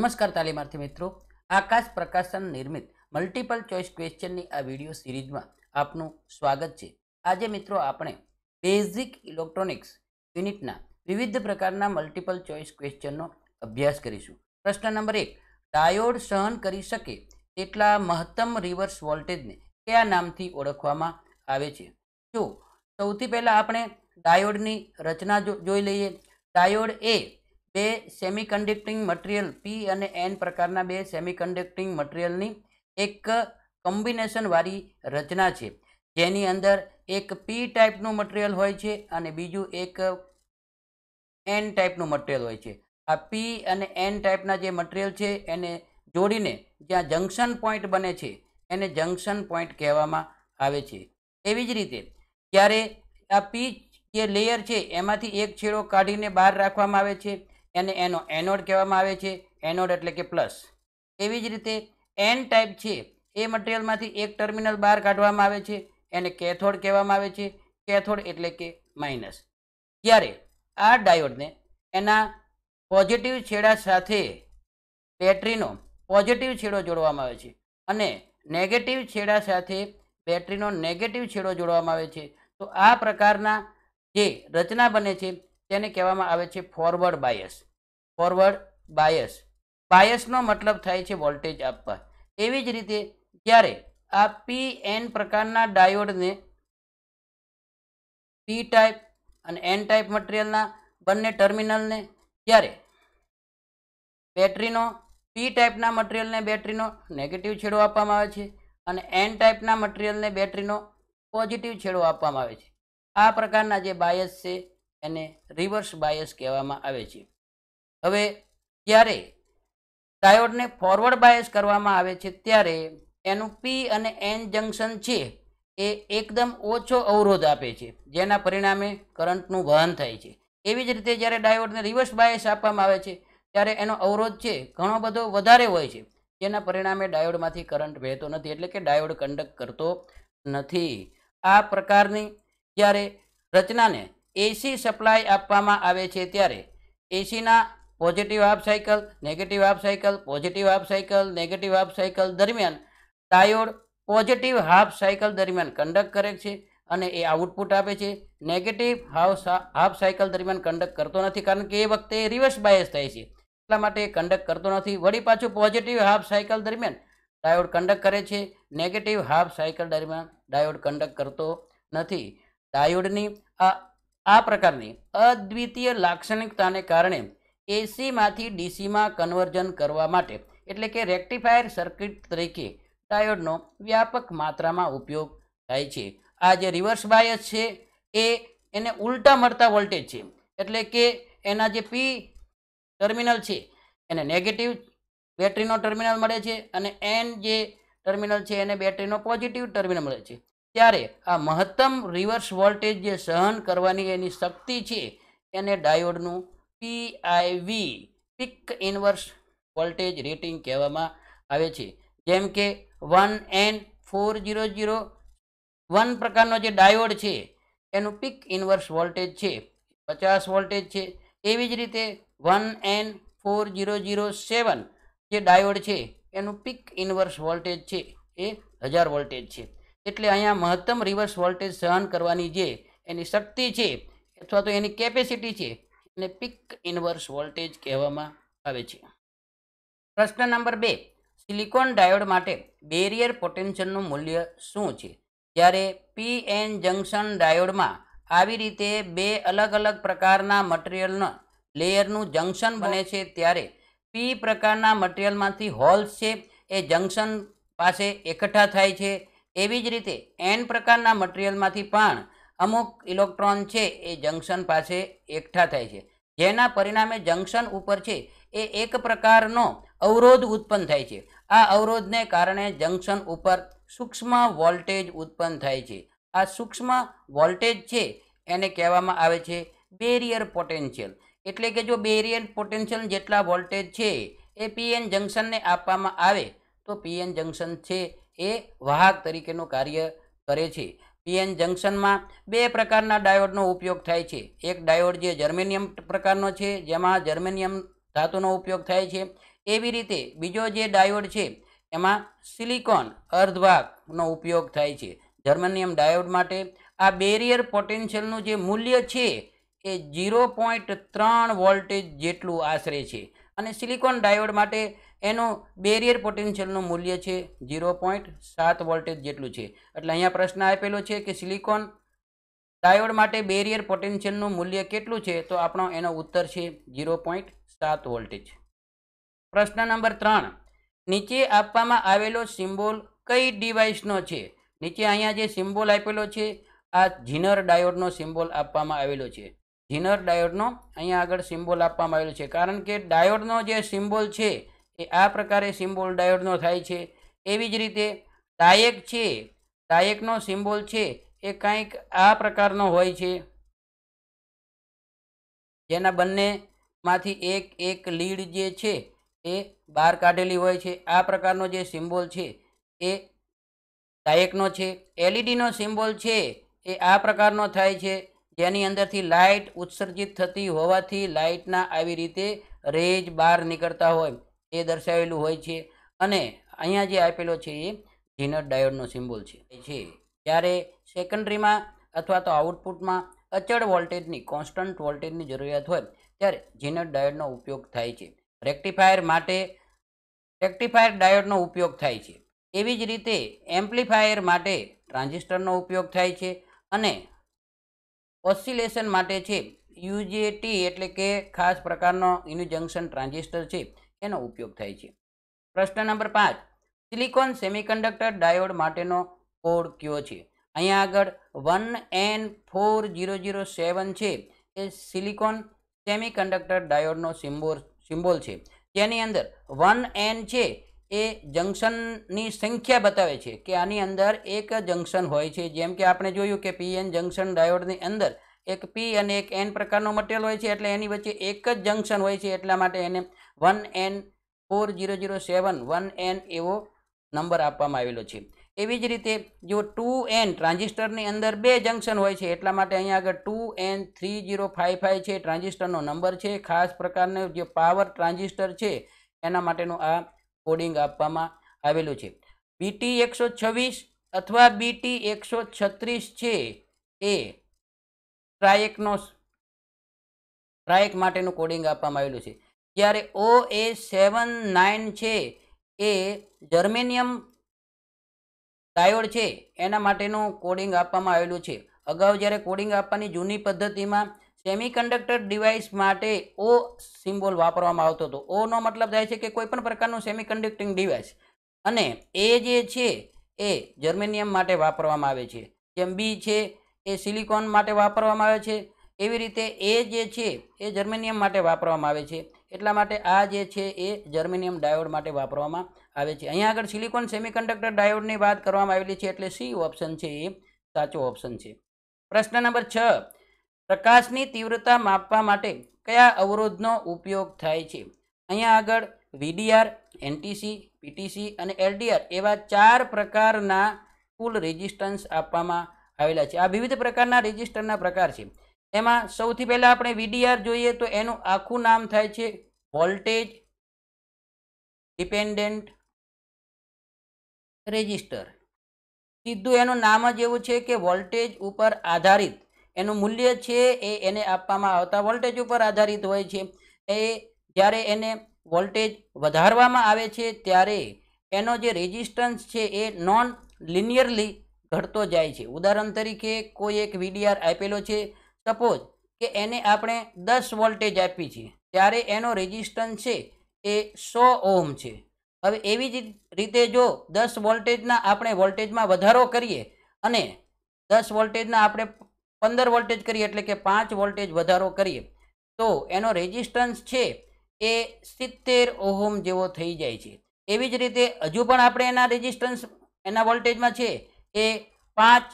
નમસ્કાર તાલીમાર્થી મિત્રો આકાશ પ્રકાશન નિર્મિત મલ્ટિપલ ચોઇસ ક્વેશ્ચનની આ વિડીયો સિરીઝમાં આપનું સ્વાગત છે આજે મિત્રો આપણે બેઝિક ઇલેક્ટ્રોનિક્સ યુનિટના વિવિધ પ્રકારના મલ્ટિપલ ચોઇસ ક્વેશ્ચનનો અભ્યાસ કરીશું પ્રશ્ન નંબર એક ડાયોડ સહન કરી શકે તેટલા મહત્તમ રિવર્સ વોલ્ટેજને કયા નામથી ઓળખવામાં આવે છે જો સૌથી પહેલાં આપણે ડાયોડની રચના જોઈ લઈએ ડાયોડ એ બે સેમિકન્ડક્ટિંગ મટીરિયલ પી અને એન પ્રકારના બે સેમિકન્ડક્ટિંગ મટીરિયલની એક કોમ્બિનેશનવાળી રચના છે જેની અંદર એક પી ટાઈપનું મટીરિયલ હોય છે અને બીજું એક એન ટાઈપનું મટીરિયલ હોય છે આ પી અને એન ટાઈપના જે મટીરિયલ છે એને જોડીને જ્યાં જંકશન પોઈન્ટ બને છે એને જંકશન પોઈન્ટ કહેવામાં આવે છે એવી જ રીતે જ્યારે આ પી જે લેયર છે એમાંથી એક છેડો કાઢીને બહાર રાખવામાં આવે છે એને એનો એનોડ કહેવામાં આવે છે એનોડ એટલે કે પ્લસ એવી જ રીતે એન ટાઈપ છે એ મટીરિયલમાંથી એક ટર્મિનલ બહાર કાઢવામાં આવે છે એને કેથોડ કહેવામાં આવે છે કેથોડ એટલે કે માઇનસ ત્યારે આ ડાયોડને એના પોઝિટિવ છેડા સાથે બેટરીનો પોઝિટિવ છેડો જોડવામાં આવે છે અને નેગેટિવ છેડા સાથે બેટરીનો નેગેટિવ છેડો જોડવામાં આવે છે તો આ પ્રકારના જે રચના બને છે તેને કહેવામાં આવે છે ફોરવર્ડ બાયસ ફોરવર્ડ બાયસ બાયસનો મતલબ થાય છે વોલ્ટેજ આપવા એવી જ રીતે જ્યારે આ પી એન પ્રકારના ડાયોડને પી ટાઈપ અને એન ટાઈપ મટીરિયલના બંને ટર્મિનલને જ્યારે બેટરીનો પી ટાઈપના મટીરિયલને બેટરીનો નેગેટિવ છેડો આપવામાં આવે છે અને એન ટાઈપના મટીરિયલને બેટરીનો પોઝિટિવ છેડો આપવામાં આવે છે આ પ્રકારના જે બાયસ છે એને રિવર્સ બાયસ કહેવામાં આવે છે હવે જ્યારે ડાયોડને ફોરવર્ડ બાયસ કરવામાં આવે છે ત્યારે એનું પી અને એન જંકશન છે એ એકદમ ઓછો અવરોધ આપે છે જેના પરિણામે કરંટનું વહન થાય છે એવી જ રીતે જ્યારે ડાયોડને રિવર્સ બાયસ આપવામાં આવે છે ત્યારે એનો અવરોધ છે ઘણો બધો વધારે હોય છે જેના પરિણામે ડાયોડમાંથી કરંટ વહેતો નથી એટલે કે ડાયોડ કંડક્ટ કરતો નથી આ પ્રકારની જ્યારે રચનાને એસી સપ્લાય આપવામાં આવે છે ત્યારે એસીના positive half cycle negative half cycle positive half cycle negative half cycle દરમિયાન ડાયોડ પોઝિટિવ હાફ સાયકલ દરમિયાન કંડક્ટ કરે છે અને એ આઉટપુટ આપે છે નેગેટિવ હાફ હાફ સાયકલ દરમિયાન કંડક્ટ કરતો નથી કારણ કે એ વખતે રિવર્સ બાયસ થાય છે એટલા માટે કંડક્ટ કરતો નથી વળી પાછું પોઝિટિવ હાફ સાયકલ દરમિયાન ડાયોડ કંડક્ટ કરે છે નેગેટિવ હાફ સાયકલ દરમિયાન ડાયોડ કંડક્ટ કરતો નથી ડાયોડની આ આ પ્રકારની અદ્વિતીય લાક્ષણિકતાને કારણે એસીમાંથી ડીસીમાં કન્વર્ઝન કરવા માટે એટલે કે રેક્ટિફાયર સર્કિટ તરીકે ડાયોડનો વ્યાપક માત્રામાં ઉપયોગ થાય છે આ જે રિવર્સ બાયસ છે એ એને ઉલટા મળતા વોલ્ટેજ છે એટલે કે એના જે પી ટર્મિનલ છે એને નેગેટિવ બેટરીનો ટર્મિનલ મળે છે અને એન જે ટર્મિનલ છે એને બેટરીનો પોઝિટિવ ટર્મિનલ મળે છે ત્યારે આ મહત્તમ રિવર્સ વોલ્ટેજ જે સહન કરવાની એની શક્તિ છે એને ડાયોડનું PIV peak inverse voltage rating કહેવામાં આવે છે જેમ કે one N four zero zero one પ્રકારનો જે ડાયોડ છે એનું પિક ઇન્વર્સ વોલ્ટેજ છે પચાસ વોલ્ટેજ છે એવી જ રીતે one N four zero zero seven જે ડાયોડ છે એનું પિક ઇન્વર્સ વોલ્ટેજ છે એ હજાર વોલ્ટેજ છે એટલે અહીંયા મહત્તમ રિવર્સ વોલ્ટેજ સહન કરવાની જે એની શક્તિ છે અથવા તો એની કેપેસિટી છે એને પિક ઇન્વર્સ વોલ્ટેજ કહેવામાં આવે છે પ્રશ્ન નંબર બે સિલિકોન ડાયોડ માટે બેરિયર પોટેન્શિયલનું મૂલ્ય શું છે જ્યારે પી એન જંકશન ડાયોડમાં આવી રીતે બે અલગ અલગ પ્રકારના મટીરિયલના લેયરનું જંકશન બને છે ત્યારે પી પ્રકારના મટીરિયલમાંથી હોલ્સ છે એ જંકશન પાસે એકઠા થાય છે એવી જ રીતે એન પ્રકારના મટીરિયલમાંથી પણ અમુક ઇલેક્ટ્રોન છે એ જંક્શન પાસે એકઠા થાય છે જેના પરિણામે જંકશન ઉપર છે એ એક પ્રકારનો અવરોધ ઉત્પન્ન થાય છે આ અવરોધને કારણે જંક્શન ઉપર સૂક્ષ્મ વોલ્ટેજ ઉત્પન્ન થાય છે આ સૂક્ષ્મ વોલ્ટેજ છે એને કહેવામાં આવે છે બેરિયર પોટેન્શિયલ એટલે કે જો બેરિયર પોટેન્શિયલ જેટલા વોલ્ટેજ છે એ પીએન જંક્શનને આપવામાં આવે તો પીએન જંક્શન છે એ વાહક તરીકેનું કાર્ય કરે છે પીએન જંકશનમાં બે પ્રકારના ડાયોડનો ઉપયોગ થાય છે એક ડાયોડ જે જર્મેનિયમ પ્રકારનો છે જેમાં જર્મેનિયમ ધાતુનો ઉપયોગ થાય છે એવી રીતે બીજો જે ડાયોડ છે એમાં સિલિકોન અર્ધભાગનો ઉપયોગ થાય છે જર્મેનિયમ ડાયોડ માટે આ બેરિયર પોટેન્શિયલનું જે મૂલ્ય છે એ ઝીરો પોઈન્ટ ત્રણ વોલ્ટેજ જેટલું આશરે છે અને સિલિકોન ડાયોડ માટે એનું બેરિયર પોટેન્શિયલનું મૂલ્ય છે ઝીરો પોઈન્ટ સાત વોલ્ટેજ જેટલું છે એટલે અહીંયા પ્રશ્ન આપેલો છે કે સિલિકોન ડાયોડ માટે બેરિયર પોટેન્શિયલનું મૂલ્ય કેટલું છે તો આપણો એનો ઉત્તર છે ઝીરો પોઈન્ટ સાત વોલ્ટેજ પ્રશ્ન નંબર ત્રણ નીચે આપવામાં આવેલો સિમ્બોલ કઈ ડિવાઇસનો છે નીચે અહીંયા જે સિમ્બોલ આપેલો છે આ જીનર ડાયોડનો સિમ્બોલ આપવામાં આવેલો છે જીનર ડાયોડનો અહીંયા આગળ સિમ્બોલ આપવામાં આવેલો છે કારણ કે ડાયોડનો જે સિમ્બોલ છે એ આ પ્રકારે સિમ્બોલ ડાયોડનો થાય છે એવી જ રીતે દાયક છે દાયકનો સિમ્બોલ છે એ કંઈક આ પ્રકારનો હોય છે જેના બંનેમાંથી એક એક લીડ જે છે એ બહાર કાઢેલી હોય છે આ પ્રકારનો જે સિમ્બોલ છે એ દાયકનો છે એલઈડીનો સિમ્બોલ છે એ આ પ્રકારનો થાય છે જેની અંદરથી લાઇટ ઉત્સર્જિત થતી હોવાથી લાઇટના આવી રીતે રેજ બહાર નીકળતા હોય એ દર્શાવેલું હોય છે અને અહીંયા જે આપેલો છે એ જીનર ડાયોડનો સિમ્બોલ છે છે ત્યારે સેકન્ડરીમાં અથવા તો આઉટપુટમાં અચળ વોલ્ટેજની કોન્સ્ટન્ટ વોલ્ટેજની જરૂરિયાત હોય ત્યારે જીનર ડાયોડનો ઉપયોગ થાય છે રેક્ટિફાયર માટે રેક્ટિફાયર ડાયોડનો ઉપયોગ થાય છે એવી જ રીતે એમ્પ્લીફાયર માટે ટ્રાન્ઝિસ્ટરનો ઉપયોગ થાય છે અને ઓસિલેશન માટે છે યુજેટી એટલે કે ખાસ પ્રકારનો ઇન્યુજંક્શન ટ્રાન્ઝિસ્ટર છે એનો ઉપયોગ થાય છે પ્રશ્ન નંબર પાંચ સિલિકોન સેમિકન્ડક્ટર ડાયોડ માટેનો કોડ કયો છે અહીંયા આગળ one N four zero zero seven છે એ સિલિકોન સેમિકન્ડક્ટર ડાયોડનો સિમ્બોલ સિમ્બોલ છે તેની અંદર વન એન છે એ જંક્શનની સંખ્યા બતાવે છે કે આની અંદર એક જંક્શન હોય છે જેમ કે આપણે જોયું કે પી એન જંક્શન ડાયોડની અંદર એક પી અને એક એન પ્રકારનો મટેરિયલ હોય છે એટલે એની વચ્ચે એક જ જંક્શન હોય છે એટલા માટે એને one N four zero zero seven one N એવો નંબર આપવામાં આવેલો છે એવી જ રીતે જો ટુ એન ટ્રાન્ઝિસ્ટરની અંદર બે જંક્શન હોય છે એટલા માટે અહીંયા આગળ two N three zero five five છે ટ્રાન્ઝિસ્ટરનો નંબર છે ખાસ પ્રકારનો જે પાવર ટ્રાન્ઝિસ્ટર છે એના માટેનું આ કોડિંગ આપવામાં આવેલું છે બીટી એકસો છવ્વીસ અથવા બીટી એકસો છત્રીસ છે એ ટ્રાયકનો ટ્રાયક માટેનું કોડિંગ આપવામાં આવેલું છે જ્યારે ઓ એ સેવન નાઇન છે એ જર્મેનિયમ ડાયોડ છે એના માટેનું કોડિંગ આપવામાં આવેલું છે અગાઉ જ્યારે કોડિંગ આપવાની જૂની પદ્ધતિમાં સેમિકન્ડક્ટર ડિવાઇસ માટે ઓ સિમ્બોલ વાપરવામાં આવતો હતો ઓનો મતલબ થાય છે કે કોઈપણ પ્રકારનું સેમિકન્ડક્ટિંગ ડિવાઇસ અને એ જે છે એ જર્મેનિયમ માટે વાપરવામાં આવે છે જેમ બી છે એ સિલિકોન માટે વાપરવામાં આવે છે એવી રીતે એ જે છે એ જર્મેનિયમ માટે વાપરવામાં આવે છે એટલા માટે આ જે છે એ જર્મેનિયમ ડાયોડ માટે વાપરવામાં આવે છે અહીંયા આગળ સિલિકોન સેમિકન્ડક્ટર ડાયોડની વાત કરવામાં આવેલી છે એટલે સી ઓપ્શન છે એ સાચો ઓપ્શન છે પ્રશ્ન નંબર છ પ્રકાશની તીવ્રતા માપવા માટે કયા અવરોધનો ઉપયોગ થાય છે અહીંયા આગળ વીડીઆર એનટીસી પીટીસી અને એલડીઆર એવા ચાર પ્રકારના કુલ રેઝિસ્ટન્સ આપવામાં આવેલા છે આ વિવિધ પ્રકારના રેઝિસ્ટરના પ્રકાર છે એમાં સૌથી પહેલાં આપણે વીડીઆર જોઈએ તો એનું આખું નામ થાય છે વોલ્ટેજ ડિપેન્ડન્ટ રેજિસ્ટર સીધું એનું નામ જ એવું છે કે વોલ્ટેજ ઉપર આધારિત એનું મૂલ્ય છે એ એને આપવામાં આવતા વોલ્ટેજ ઉપર આધારિત હોય છે એ જ્યારે એને વોલ્ટેજ વધારવામાં આવે છે ત્યારે એનો જે રેઝિસ્ટન્સ છે એ નોન લિનિયરલી ઘટતો જાય છે ઉદાહરણ તરીકે કોઈ એક વીડીઆર આપેલો છે સપોઝ કે એને આપણે દસ વોલ્ટેજ આપી છીએ ત્યારે એનો રેઝિસ્ટન્સ છે એ સો ઓહમ છે હવે એવી જ રીતે જો દસ વોલ્ટેજના આપણે વોલ્ટેજમાં વધારો કરીએ અને દસ વોલ્ટેજના આપણે પંદર વોલ્ટેજ કરીએ એટલે કે પાંચ વોલ્ટેજ વધારો કરીએ તો એનો રેઝિસ્ટન્સ છે એ સિત્તેર ઓહમ જેવો થઈ જાય છે એવી જ રીતે હજુ પણ આપણે એના રેઝિસ્ટન્સ એના વોલ્ટેજમાં છે એ પાંચ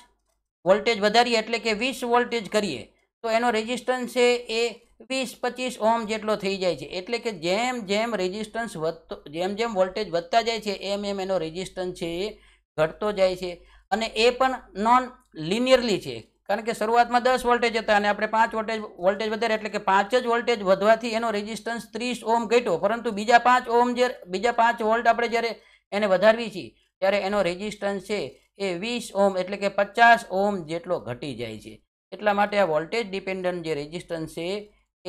વોલ્ટેજ વધારીએ એટલે કે વીસ વોલ્ટેજ કરીએ તો એનો રેઝિસ્ટન્સ છે એ વીસ પચીસ ઓમ જેટલો થઈ જાય છે એટલે કે જેમ જેમ રેઝિસ્ટન્સ વધતો જેમ જેમ વોલ્ટેજ વધતા જાય છે એમ એમ એનો રેઝિસ્ટન્સ છે એ ઘટતો જાય છે અને એ પણ નોન લિનિયરલી છે કારણ કે શરૂઆતમાં દસ વોલ્ટેજ હતા અને આપણે પાંચ વોલ્ટેજ વોલ્ટેજ વધારે એટલે કે પાંચ જ વોલ્ટેજ વધવાથી એનો રેઝિસ્ટન્સ ત્રીસ ઓમ ઘટ્યો પરંતુ બીજા પાંચ ઓમ જે બીજા પાંચ વોલ્ટ આપણે જ્યારે એને વધારવી છીએ ત્યારે એનો રેઝિસ્ટન્સ છે એ વીસ ઓમ એટલે કે પચાસ ઓમ જેટલો ઘટી જાય છે એટલા માટે આ વોલ્ટેજ ડિપેન્ડન્ટ જે રેઝિસ્ટન્સ છે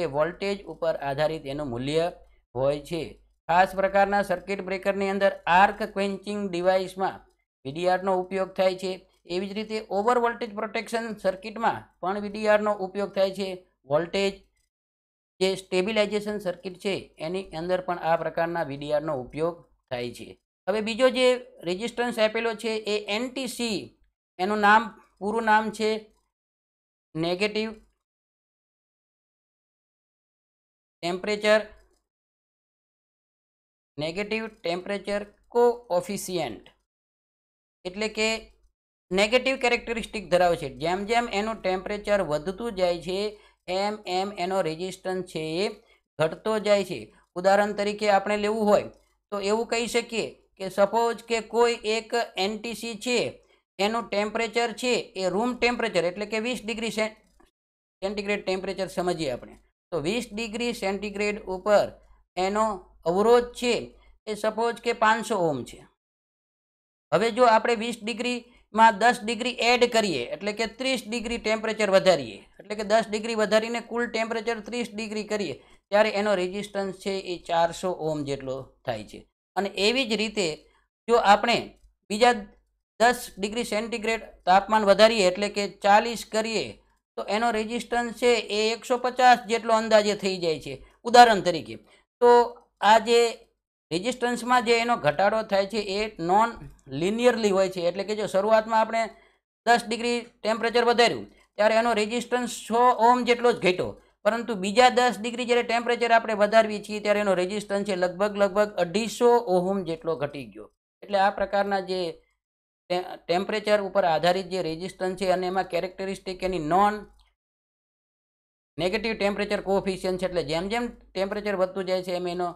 એ વોલ્ટેજ ઉપર આધારિત એનું મૂલ્ય હોય છે ખાસ પ્રકારના સર્કિટ બ્રેકરની અંદર આર્ક ક્વેન્ચિંગ ડિવાઇસમાં વીડીઆરનો ઉપયોગ થાય છે એવી જ રીતે ઓવર વોલ્ટેજ પ્રોટેક્શન સર્કિટમાં પણ વીડીઆરનો ઉપયોગ થાય છે વોલ્ટેજ જે સ્ટેબિલાઇઝેશન સર્કિટ છે એની અંદર પણ આ પ્રકારના વીડીઆરનો ઉપયોગ થાય છે હવે બીજો જે રેજિસ્ટન્સ આપેલો છે એ એનટીસી એનું નામ પૂરું નામ છે negative temperature negative temperature coefficient એટલે કે નેગેટિવ કેરેક્ટરિસ્ટિક ધરાવે છે જેમ જેમ એનું ટેમ્પરેચર વધતું જાય છે એમ એમ એનો રેઝિસ્ટન્સ છે એ ઘટતો જાય છે ઉદાહરણ તરીકે આપણે લેવું હોય તો એવું કહી શકીએ કે સપોઝ કે કોઈ એક એનટીસી છે એનું ટેમ્પરેચર છે એ રૂમ ટેમ્પરેચર એટલે કે વીસ ડિગ્રી સેન્ટીગ્રેડ ટેમ્પરેચર સમજીએ આપણે તો વીસ ડિગ્રી સેન્ટીગ્રેડ ઉપર એનો અવરોધ છે એ સપોઝ કે પાંચસો ઓમ છે હવે જો આપણે વીસ ડિગ્રીમાં દસ ડિગ્રી એડ કરીએ એટલે કે ત્રીસ ડિગ્રી ટેમ્પરેચર વધારીએ એટલે કે દસ ડિગ્રી વધારીને કુલ ટેમ્પરેચર ત્રીસ ડિગ્રી કરીએ ત્યારે એનો રેઝિસ્ટન્સ છે એ ચારસો ઓમ જેટલો થાય છે અને એવી જ રીતે જો આપણે બીજા દસ ડિગ્રી સેન્ટીગ્રેડ તાપમાન વધારીએ એટલે કે ચાલીસ કરીએ તો એનો રેઝિસ્ટન્સ છે એ એકસો પચાસ જેટલો અંદાજે થઈ જાય છે ઉદાહરણ તરીકે તો આ જે રેઝિસ્ટન્સમાં જે એનો ઘટાડો થાય છે એ નોન લિનિયરલી હોય છે એટલે કે જો શરૂઆતમાં આપણે દસ ડિગ્રી ટેમ્પરેચર વધાર્યું ત્યારે એનો રેઝિસ્ટન્સ છ ઓમ જેટલો જ ઘટ્યો પરંતુ બીજા દસ ડિગ્રી જ્યારે ટેમ્પરેચર આપણે વધારવી છીએ ત્યારે એનો રેઝિસ્ટન્સ છે લગભગ લગભગ અઢીસો ઓહમ જેટલો ઘટી ગયો એટલે આ પ્રકારના જે ટેમ્પરેચર ઉપર આધારિત જે રેઝિસ્ટન્સ છે અને એમાં કેરેક્ટરિસ્ટિક એની નોન નેગેટિવ ટેમ્પરેચર કોફિશિયન છે એટલે જેમ જેમ ટેમ્પરેચર વધતું જાય છે એમ એનો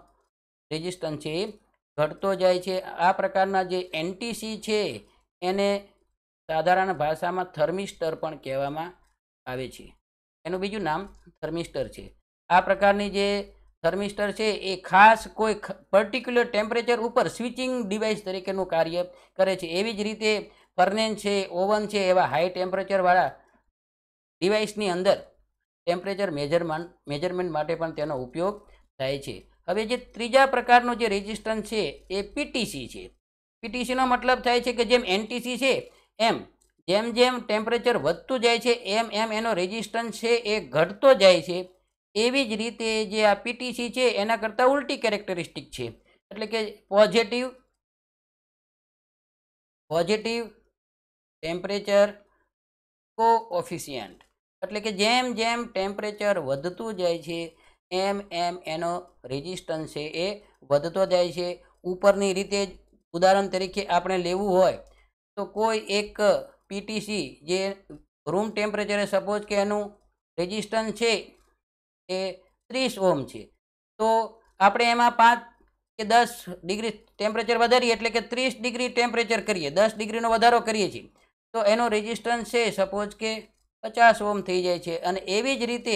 રેઝિસ્ટન્સ છે ઘટતો જાય છે આ પ્રકારના જે એનટીસી છે એને સાધારણ ભાષામાં થર્મિસ્ટર પણ કહેવામાં આવે છે એનું બીજું નામ થર્મિસ્ટર છે આ પ્રકારની જે થર્મિસ્ટર છે એ ખાસ કોઈ પર્ટિક્યુલર ટેમ્પરેચર ઉપર સ્વિચિંગ ડિવાઇસ તરીકેનું કાર્ય કરે છે એવી જ રીતે ફર્નેન છે ઓવન છે એવા હાઈ ટેમ્પરેચરવાળા ડિવાઇસની અંદર ટેમ્પરેચર મેજરમેન્ટ મેજરમેન્ટ માટે પણ તેનો ઉપયોગ થાય છે હવે જે ત્રીજા પ્રકારનો જે રેઝિસ્ટન્સ છે એ પીટીસી છે પીટીસીનો મતલબ થાય છે કે જેમ એનટીસી છે એમ જેમ જેમ ટેમ્પરેચર વધતું જાય છે એમ એમ એનો રેઝિસ્ટન્સ છે એ ઘટતો જાય છે એવી જ રીતે જે આ પીટીસી છે એના કરતાં ઉલટી કેરેક્ટરિસ્ટિક છે એટલે કે પોઝિટિવ પોઝિટિવ ટેમ્પરેચર કો કોઓફિશિયન્ટ એટલે કે જેમ જેમ ટેમ્પરેચર વધતું જાય છે એમ એમ એનો રેઝિસ્ટન્સ છે એ વધતો જાય છે ઉપરની રીતે જ ઉદાહરણ તરીકે આપણે લેવું હોય તો કોઈ એક પીટીસી જે રૂમ ટેમ્પરેચરે સપોઝ કે એનું રેઝિસ્ટન્સ છે એ ત્રીસ ઓમ છે તો આપણે એમાં પાંચ કે દસ ડિગ્રી ટેમ્પરેચર વધારીએ એટલે કે ત્રીસ ડિગ્રી ટેમ્પરેચર કરીએ દસ ડિગ્રીનો વધારો કરીએ છીએ તો એનો રેઝિસ્ટન્સ છે સપોઝ કે પચાસ ઓમ થઈ જાય છે અને એવી જ રીતે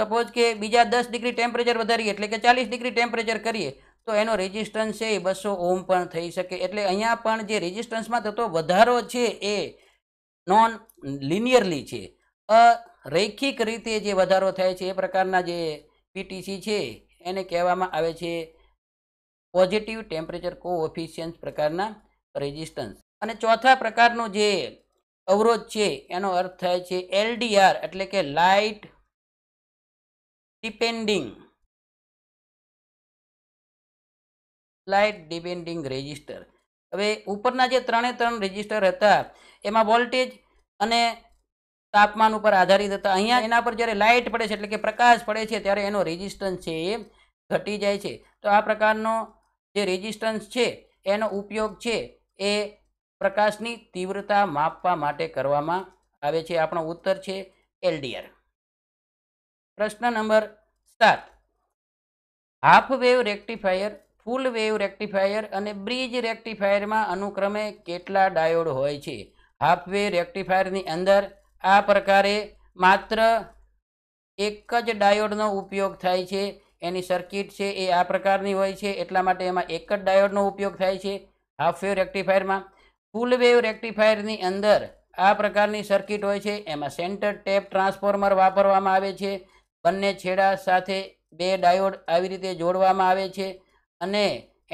સપોઝ કે બીજા દસ ડિગ્રી ટેમ્પરેચર વધારીએ એટલે કે ચાલીસ ડિગ્રી ટેમ્પરેચર કરીએ તો એનો રેઝિસ્ટન્સ છે એ બસો ઓમ પણ થઈ શકે એટલે અહીંયા પણ જે રેઝિસ્ટન્સમાં થતો વધારો છે એ નોન લિનિયરલી છે રૈખિક રીતે જે વધારો થાય છે એ પ્રકારના જે પીટીસી છે એને કહેવામાં આવે છે પોઝિટિવ ટેમ્પરેચર કો ઓફિશિયન્સ પ્રકારના રેઝિસ્ટન્સ અને ચોથા પ્રકારનો જે અવરોધ છે એનો અર્થ થાય છે એલડીઆર એટલે કે light depending light depending resistor હવે ઉપરના જે ત્રણે ત્રણ રેજિસ્ટર હતા એમાં વોલ્ટેજ અને તાપમાન ઉપર આધારિત હતા અહીંયા એના પર જ્યારે લાઇટ પડે છે એટલે કે પ્રકાશ પડે છે ત્યારે એનો રેઝિસ્ટન્સ છે એ ઘટી જાય છે તો આ પ્રકારનો જે રેઝિસ્ટન્સ છે એનો ઉપયોગ છે એ પ્રકાશની તીવ્રતા માપવા માટે કરવામાં આવે છે આપણો ઉત્તર છે એલડીઆર પ્રશ્ન નંબર સાત half wave rectifier full wave rectifier અને બ્રિજ રેક્ટિફાયરમાં અનુક્રમે કેટલા ડાયોડ હોય છે હાફ વેવ રેક્ટિફાયરની અંદર આ પ્રકારે માત્ર એક જ ડાયોડનો ઉપયોગ થાય છે એની સર્કિટ છે એ આ પ્રકારની હોય છે એટલા માટે એમાં એક જ ડાયોડનો ઉપયોગ થાય છે હાફ વેવ રેક્ટિફાયરમાં ફૂલ વેવ રેક્ટિફાયરની અંદર આ પ્રકારની સર્કિટ હોય છે એમાં સેન્ટર ટેપ ટ્રાન્સફોર્મર વાપરવામાં આવે છે બંને છેડા સાથે બે ડાયોડ આવી રીતે જોડવામાં આવે છે અને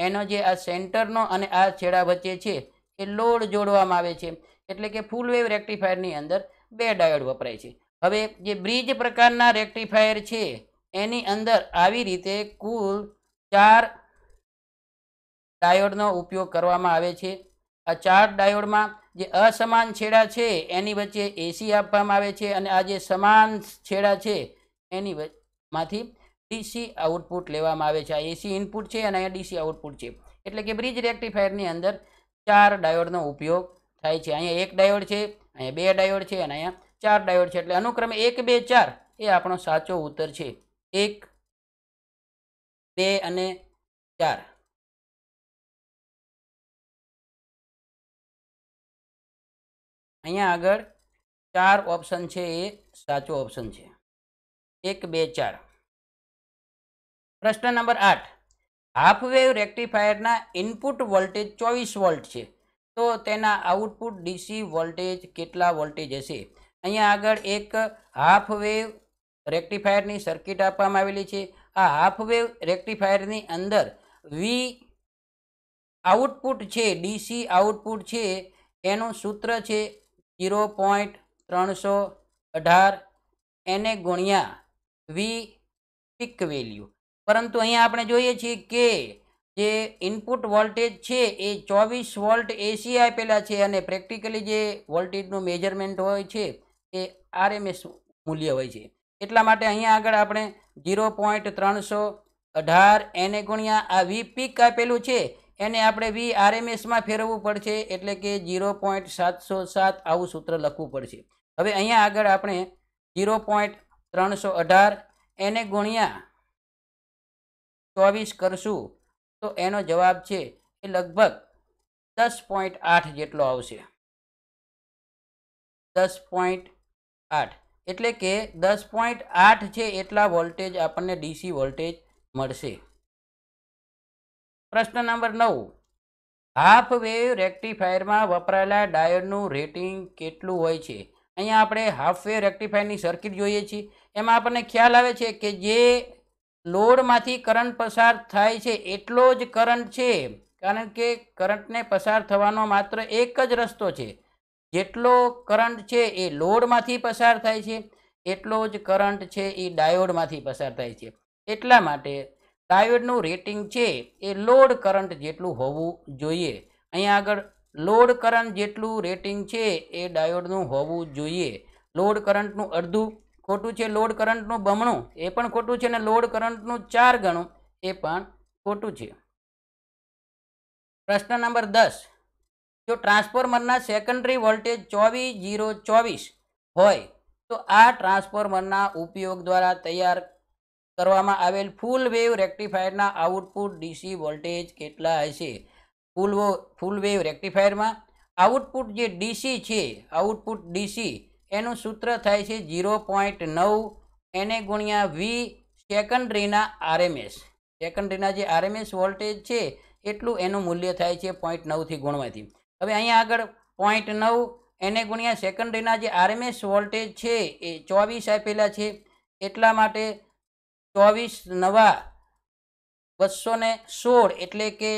એનો જે આ સેન્ટરનો અને આ છેડા વચ્ચે છે એ લોડ જોડવામાં આવે છે એટલે કે ફૂલ વેવ રેક્ટિફાયરની અંદર બે ડાયોડ વપરાય છે હવે જે બ્રિજ પ્રકારના રેક્ટિફાયર છે એની અંદર આવી રીતે કુલ ચાર ડાયોડનો ઉપયોગ કરવામાં આવે છે આ ચાર ડાયોડમાં જે અસમાન છેડા છે એની વચ્ચે એસી આપવામાં આવે છે અને આ જે સમાન છેડા છે એની માંથી ડીસી આઉટપુટ લેવામાં આવે છે આ એસી ઇનપુટ છે અને અહીંયા ડીસી આઉટપુટ છે એટલે કે બ્રિજ રેક્ટિફાયરની અંદર ચાર ડાયોડનો ઉપયોગ થાય છે અહીંયા એક ડાયોડ છે અહીંયા બે ડાયોડ છે અને અહીંયા ચાર ડાયોડ છે એટલે અનુક્રમે એક બે ચાર એ આપણો સાચો ઉત્તર છે એક બે અને ચાર અહીંયા આગળ ચાર ઓપ્શન છે એ સાચો ઓપ્શન છે એક બે ચાર પ્રશ્ન નંબર આઠ હાફ વેવ રેક્ટિફાયરના ઇનપુટ વોલ્ટેજ ચોવીસ વોલ્ટ છે તો તેના આઉટપુટ ડીસી વોલ્ટેજ કેટલા વોલ્ટેજ હશે અહીંયા આગળ એક હાફ વેવ રેક્ટિફાયરની સર્કિટ આપવામાં આવેલી છે આ હાફ વેવ રેક્ટિફાયરની અંદર વી આઉટપુટ છે ડીસી આઉટપુટ છે એનું સૂત્ર છે ઝીરો પોઈન્ટ ત્રણસો અઢાર એને ગુણ્યા વી પીક વેલ્યુ પરંતુ અહીંયા આપણે જોઈએ છીએ કે જે ઇનપુટ વોલ્ટેજ છે એ ચોવીસ વોલ્ટ એસી આપેલા છે અને પ્રેક્ટિકલી જે વોલ્ટેજનું મેજરમેન્ટ હોય છે એ આરએમએસ મૂલ્ય હોય છે એટલા માટે અહીંયા આગળ આપણે ઝીરો પોઈન્ટ ત્રણસો અઢાર એને ગુણ્યા આ વી પીક આપેલું છે એને આપણે વી આરએમએસમાં ફેરવવું પડશે એટલે કે ઝીરો પોઈન્ટ સાતસો સાત આવું સૂત્ર લખવું પડશે હવે અહીંયા આગળ આપણે ઝીરો પોઈન્ટ ત્રણસો અઢાર એને ગુણ્યા ચોવીસ કરશું તો એનો જવાબ છે એ લગભગ દસ પોઈન્ટ આઠ જેટલો આવશે દસ પોઈન્ટ આઠ એટલે કે દસ પોઈન્ટ આઠ છે એટલા વોલ્ટેજ આપણને ડીસી વોલ્ટેજ મળશે પ્રશ્ન નંબર નવ હાફ વેવ રેક્ટિફાયરમાં વપરાયેલા ડાયોડનું રેટિંગ કેટલું હોય છે અહીંયા આપણે હાફ વેવ રેક્ટિફાયરની સર્કિટ જોઈએ છીએ એમાં આપણને ખ્યાલ આવે છે કે જે લોડમાંથી કરંટ પસાર થાય છે એટલો જ કરંટ છે કારણ કે કરંટને પસાર થવાનો માત્ર એક જ રસ્તો છે જેટલો કરંટ છે એ લોડમાંથી પસાર થાય છે એટલો જ કરંટ છે એ ડાયોડમાંથી પસાર થાય છે એટલા માટે ડાયોડનું રેટિંગ છે એ લોડ કરંટ જેટલું હોવું જોઈએ અહીંયા આગળ લોડ કરંટ જેટલું રેટિંગ છે એ ડાયોડનું હોવું જોઈએ લોડ કરંટનું અડધું ખોટું છે લોડ કરંટનું બમણું એ પણ ખોટું છે અને લોડ કરંટનું ચાર ગણું એ પણ ખોટું છે પ્રશ્ન નંબર દસ જો ટ્રાન્સફોર્મરના સેકન્ડરી વોલ્ટેજ ચોવીસ જીરો ચોવીસ હોય તો આ ટ્રાન્સફોર્મરના ઉપયોગ દ્વારા તૈયાર કરવામાં આવેલ ફૂલ વેવ રેક્ટિફાયરના આઉટપુટ ડીસી વોલ્ટેજ કેટલા હશે ફૂલ વો ફૂલ વેવ રેક્ટિફાયરમાં આઉટપુટ જે ડીસી છે આઉટપુટ ડીસી એનું સૂત્ર થાય છે ઝીરો પોઈન્ટ નવ એને ગુણ્યા વી સેકન્ડરીના આરએમએસ સેકન્ડરીના જે આરએમએસ વોલ્ટેજ છે એટલું એનું મૂલ્ય થાય છે પોઈન્ટ નવથી ગુણવાથી હવે અહીંયા આગળ પોઈન્ટ નવ એને ગુણ્યા સેકન્ડરીના જે આરએમએસ વોલ્ટેજ છે એ ચોવીસ આપેલા છે એટલા માટે ચોવીસ નવા બસો ને સોળ એટલે કે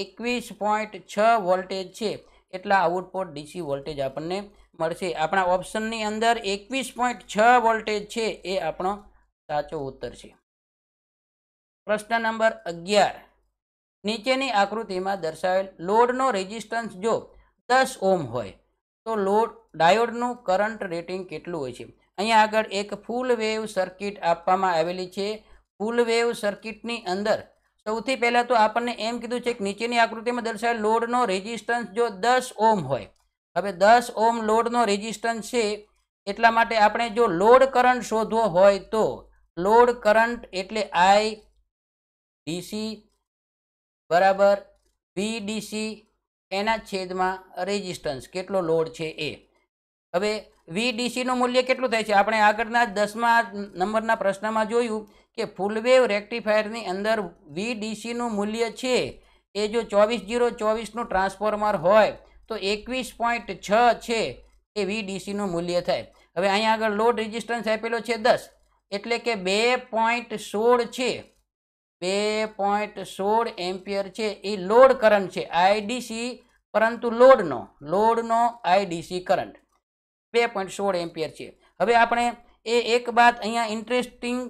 એકવીસ પોઈન્ટ છ વોલ્ટેજ છે એટલા આઉટપુટ ડીસી વોલ્ટેજ આપણને મળશે આપણા ઓપ્શનની અંદર એકવીસ પોઈન્ટ છ વોલ્ટેજ છે એ આપણો સાચો ઉત્તર છે પ્રશ્ન નંબર અગિયાર નીચેની આકૃતિમાં દર્શાવેલ લોડનો રેઝિસ્ટન્સ જો દસ ઓમ હોય તો લોડ ડાયોડનું કરંટ રેટિંગ કેટલું હોય છે અહીંયા આગળ એક ફૂલ વેવ સર્કિટ આપવામાં આવેલી છે ફૂલ વેવ સર્કિટની અંદર સૌથી પહેલાં તો આપણને એમ કીધું છે કે નીચેની આકૃતિમાં દર્શાવેલ લોડનો રેઝિસ્ટન્સ જો દસ ઓમ હોય હવે દસ ઓમ લોડનો રેઝિસ્ટન્સ છે એટલા માટે આપણે જો લોડ કરંટ શોધવો હોય તો લોડ કરંટ એટલે આઈ ડીસી બરાબર વીડીસી એના છેદમાં રેઝિસ્ટન્સ કેટલો લોડ છે એ હવે વી ડીસીનું મૂલ્ય કેટલું થાય છે આપણે આગળના દસમા નંબરના પ્રશ્નમાં જોયું કે ફૂલવેવ રેક્ટિફાયરની અંદર વીડીસીનું મૂલ્ય છે એ જો ચોવીસ જીરો ચોવીસનું ટ્રાન્સફોર્મર હોય તો એકવીસ પોઈન્ટ છ છે એ વીડીસીનું મૂલ્ય થાય હવે અહીંયા આગળ લોડ રેઝિસ્ટન્સ આપેલો છે દસ એટલે કે બે પોઈન્ટ સોળ છે બે પોઈન્ટ સોળ એમ્પિયર છે એ લોડ કરંટ છે આઈડીસી પરંતુ લોડનો લોડનો આઈડીસી કરંટ બે પોઈન્ટ સોળ એમ્પિયર છે હવે આપણે એ એક વાત અહીંયા ઇન્ટરેસ્ટિંગ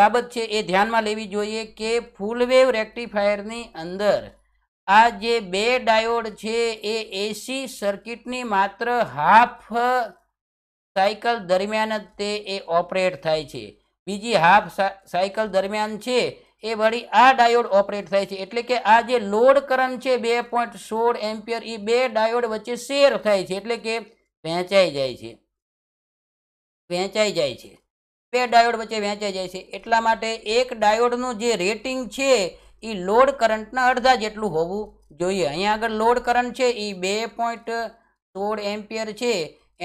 બાબત છે એ ધ્યાનમાં લેવી જોઈએ કે ફૂલવેવ વેવ રેક્ટિફાયરની અંદર આ જે બે ડાયોડ છે એ એસી સર્કિટની માત્ર હાફ સાયકલ દરમિયાન જ તે એ ઓપરેટ થાય છે બીજી હાફ સાયકલ દરમિયાન છે એ વળી આ ડાયોડ ઓપરેટ થાય છે એટલે કે આ જે લોડ કરંટ છે બે પોઈન્ટ સોળ એમ્પિયર એ બે ડાયોડ વચ્ચે શેર થાય છે એટલે કે વહેંચાઈ જાય છે વહેંચાઈ જાય છે બે ડાયોડ વચ્ચે વહેંચાઈ જાય છે એટલા માટે એક ડાયોડનું જે રેટિંગ છે એ લોડ કરંટના અડધા જેટલું હોવું જોઈએ અહીંયા આગળ લોડ કરંટ છે એ બે પોઈન્ટ સોળ એમ્પિયર છે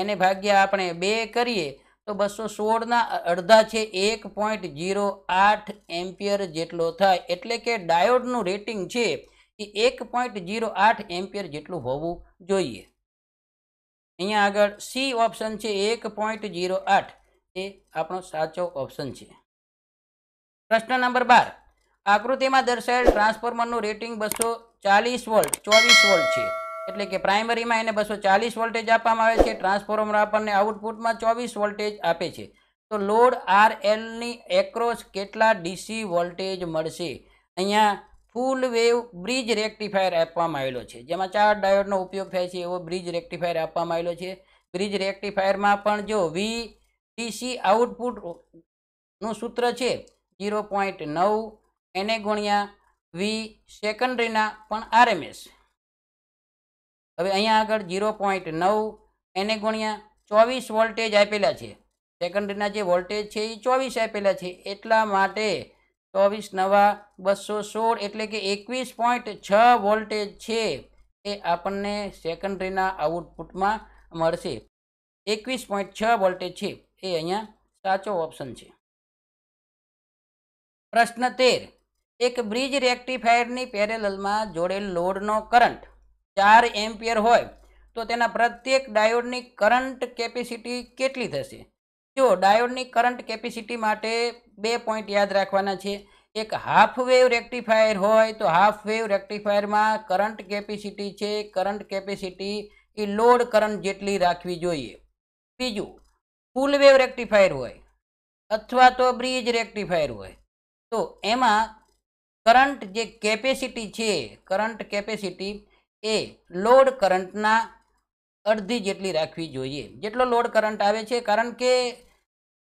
એને ભાગ્યા આપણે બે કરીએ તો બસો સોળના અડધા છે એક પોઈન્ટ જીરો આઠ એમ્પિયર જેટલો થાય એટલે કે ડાયોડનું રેટિંગ છે એ એક પોઈન્ટ ઝીરો આઠ એમ્પિયર જેટલું હોવું જોઈએ અહીંયા આગળ સી ઓપ્શન છે એક પોઈન્ટ જીરો આઠ એ આપણો સાચો ઓપ્શન છે પ્રશ્ન નંબર બાર આકૃતિમાં દર્શાયેલ ટ્રાન્સફોર્મરનું રેટિંગ બસો ચાલીસ વોલ્ટ ચોવીસ વોલ્ટ છે એટલે કે પ્રાઇમરીમાં એને બસો ચાલીસ વોલ્ટેજ આપવામાં આવે છે ટ્રાન્સફોર્મર આપણને આઉટપુટમાં ચોવીસ વોલ્ટેજ આપે છે તો લોડ આર એલની એક્રોસ કેટલા ડીસી વોલ્ટેજ મળશે અહીંયા ફૂલ વેવ બ્રિજ રેક્ટિફાયર આપવામાં આવેલો છે જેમાં ચાર ડાયોડનો ઉપયોગ થાય છે એવો બ્રિજ રેક્ટિફાયર આપવામાં આવેલો છે બ્રિજ રેક્ટિફાયરમાં પણ જો વી ટીસી આઉટપુટનું સૂત્ર છે ઝીરો પોઈન્ટ નવ એને ગુણ્યા વી સેકન્ડરીના પણ આરએમએસ હવે અહીંયા આગળ ઝીરો પોઈન્ટ નવ એને ગુણ્યા ચોવીસ વોલ્ટેજ આપેલા છે સેકન્ડરીના જે વોલ્ટેજ છે એ ચોવીસ આપેલા છે એટલા માટે ચોવીસ નવા બસો સોળ એટલે કે એકવીસ પોઈન્ટ છ વોલ્ટેજ છે એ આપણને સેકન્ડરીના આઉટપુટમાં મળશે એકવીસ પોઈન્ટ છ વોલ્ટેજ છે એ અહીંયા સાચો ઓપ્શન છે પ્રશ્ન તેર એક બ્રિજ રેક્ટિફાયરની પેરેલલમાં જોડેલ લોડનો કરંટ ચાર એમ્પિયર હોય તો તેના પ્રત્યેક ડાયોડની કરંટ કેપેસિટી કેટલી થશે જો ડાયોડની કરંટ કેપેસિટી માટે બે પોઈન્ટ યાદ રાખવાના છે એક હાફ વેવ રેક્ટિફાયર હોય તો હાફ વેવ રેક્ટિફાયરમાં કરંટ કેપેસિટી છે કરંટ કેપેસિટી એ લોડ કરંટ જેટલી રાખવી જોઈએ બીજું ફૂલ વેવ રેક્ટિફાયર હોય અથવા તો બ્રિજ રેક્ટિફાયર હોય તો એમાં કરંટ જે કેપેસિટી છે કરંટ કેપેસિટી એ લોડ કરંટના અડધી જેટલી રાખવી જોઈએ જેટલો લોડ કરંટ આવે છે કારણ કે